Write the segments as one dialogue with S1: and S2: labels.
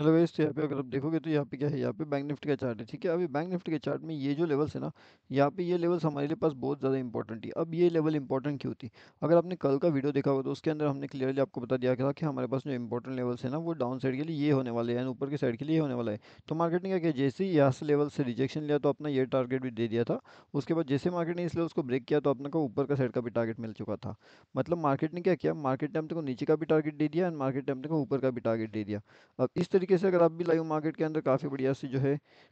S1: hello मतलब guys तो यहाँ पे अगर आप देखोगे तो यहाँ पे क्या है यहाँ पे बैंक निफ्टी का चार्ट है ठीक है अभी बैंक निफ्टी के चार्ट में ये जो लेवल्स है ना यहाँ पे ये लेवल्स हमारे लिए पास बहुत ज़्यादा इंपॉर्टेंट थी अब ये लेवल इंपॉर्टेंट क्यों थी अगर आपने कल का वीडियो देखा होगा तो उसके अंदर हमने क्लियरली आपको बता दिया था कि हमारे पास जो इंपॉर्टेंट लेवल्स है ना वो डाउन साइड के लिए ये होने वाले हैं ऊपर के साइड के लिए ये होने वाला है तो मार्केट ने क्या किया जैसे ही यहाँ से लेवल से रिजेक्शन लिया तो अपना ये टारगेट भी दे दिया था उसके बाद जैसे मार्केट ने इस लेवल्स को ब्रेक किया तो अपने को ऊपर का साइड का भी टारगेट मिल चुका था मतलब मार्केट ने क्या किया मार्केट ने अपने को नीचे का भी टारगेट दे दिया एंड मार्केट ने अपने को ऊपर का भी टारगेट दे दिया अब इस तरीके तरीके से अगर आप भी लाइव मार्केट के अंदर काफ़ी बढ़िया से जो है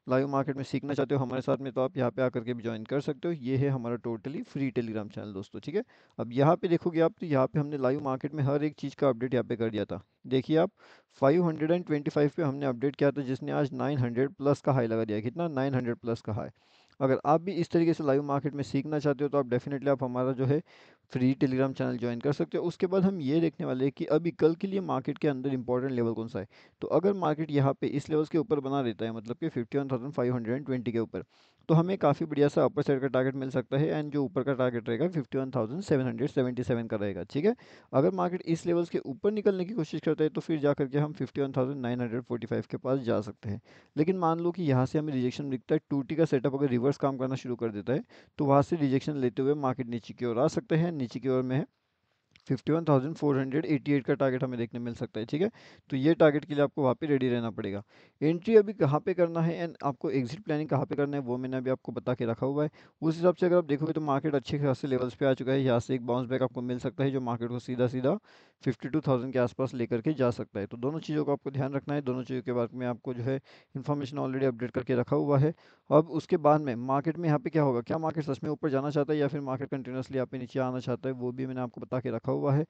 S1: लाइव मार्केट में सीखना चाहते हो हमारे साथ में तो आप यहाँ पे आकर के भी ज्वाइन कर सकते हो ये है हमारा टोटली फ्री टेलीग्राम चैनल दोस्तों ठीक है अब यहाँ पे देखोगे आप तो यहाँ पे हमने लाइव मार्केट में हर एक चीज़ का अपडेट यहाँ पे कर दिया था देखिए आप फाइव पे हमने अपडेट किया था जिसने आज नाइन प्लस का हाई लगा दिया कितना नाइन प्लस का हाई अगर आप भी इस तरीके से लाइव मार्केट में सीखना चाहते हो तो आप डेफिनेटली आप हमारा जो है फ्री टेलीग्राम चैनल ज्वाइन कर सकते हो उसके बाद हम ये देखने वाले हैं कि अभी कल के लिए मार्केट के अंदर इंपॉर्टेंट लेवल कौन सा है तो अगर मार्केट यहाँ पे इस लेवल्स के ऊपर बना रहता है मतलब कि fifty one thousand five hundred and twenty के ऊपर तो हमें काफ़ी बढ़िया सा अपर साइड का टारगेट मिल सकता है एंड जो ऊपर का टारगेट रहेगा fifty one thousand seven hundred seventy seven का रहेगा ठीक है अगर मार्केट इस लेवल्स के ऊपर निकलने की कोशिश करता है तो फिर जा करके हम fifty one thousand nine hundred forty five के पास जा सकते हैं लेकिन मान लो कि यहाँ से हमें रिजेक्शन दिखता है टूटी का सेटअप अगर रिवर्स रिवर्स काम करना शुरू कर देता है तो वहाँ से रिजेक्शन लेते हुए मार्केट नीचे की ओर आ सकते हैं नीचे की ओर में है फिफ्टी का टारगेट हमें देखने मिल सकता है ठीक है तो ये टारगेट के लिए आपको वहाँ पे रेडी रहना पड़ेगा एंट्री अभी कहाँ पे करना है एंड आपको एग्जिट प्लानिंग कहाँ पे करना है वो मैंने अभी आपको बता के रखा हुआ है उस हिसाब से अगर आप देखोगे तो मार्केट अच्छे खासे लेवल्स पे आ चुका है यहाँ से एक बाउंस बैक आपको मिल सकता है जो मार्केट को सीधा सीधा फिफ्टी के आसपास लेकर के जा सकता है तो दोनों चीज़ों को आपको ध्यान रखना है दोनों चीज़ों के बारे में आपको जो है इन्फॉर्मेशन ऑलरेडी अपडेट करके रखा हुआ है अब उसके बाद में मार्केट में यहाँ पे क्या होगा क्या मार्केट सच में ऊपर जाना चाहता है या फिर मार्केट कंटिन्यूसली यहाँ पे नीचे आना चाहता है वो भी मैंने आपको बता के रखा हुआ है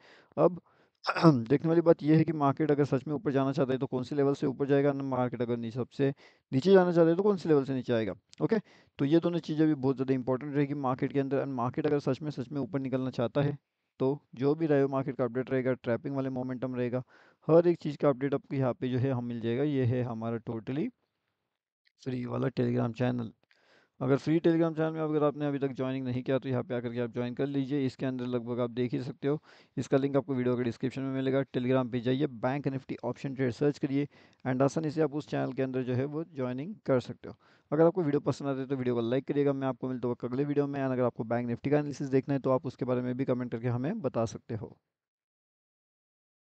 S1: अब देखने वाली बात यह है कि मार्केट अगर सच में ऊपर जाना चाहता है तो कौन सी लेवल से ऊपर जाएगा ना मार्केट अगर नीचे सबसे नीचे जाना चाहता है तो कौन सी लेवल से नीचे आएगा ओके तो ये दोनों चीज़ें भी बहुत ज़्यादा इंपॉर्टेंट रहेगी मार्केट के अंदर एंड मार्केट अगर सच में सच में ऊपर निकलना चाहता है तो जो भी रहे मार्केट का अपडेट रहेगा ट्रैपिंग वाले मोमेंटम रहेगा हर एक चीज़ का अपडेट आपको यहाँ पे जो है हम मिल जाएगा ये है हमारा टोटली फ्री वाला टेलीग्राम चैनल अगर फ्री टेलीग्राम चैनल में अगर आपने अभी तक ज्वाइनिंग नहीं किया तो यहाँ पे आकर के आप ज्वाइन कर लीजिए इसके अंदर लगभग आप देख ही सकते हो इसका लिंक आपको वीडियो के डिस्क्रिप्शन में मिलेगा टेलीग्राम पे जाइए bank Nifty option trade search करिए एंड आसानी से आप उस चैनल के अंदर जो है वो ज्वाइनिंग कर सकते हो अगर आपको वीडियो पसंद आते है तो वीडियो को लाइक करिएगा मैं आपको मिलता हूँ अगले वीडियो में एंड अगर आपको बैंक निफ्टी का एनालिसिस देखना है तो आप उसके बारे में भी कमेंट करके हमें बता सकते हो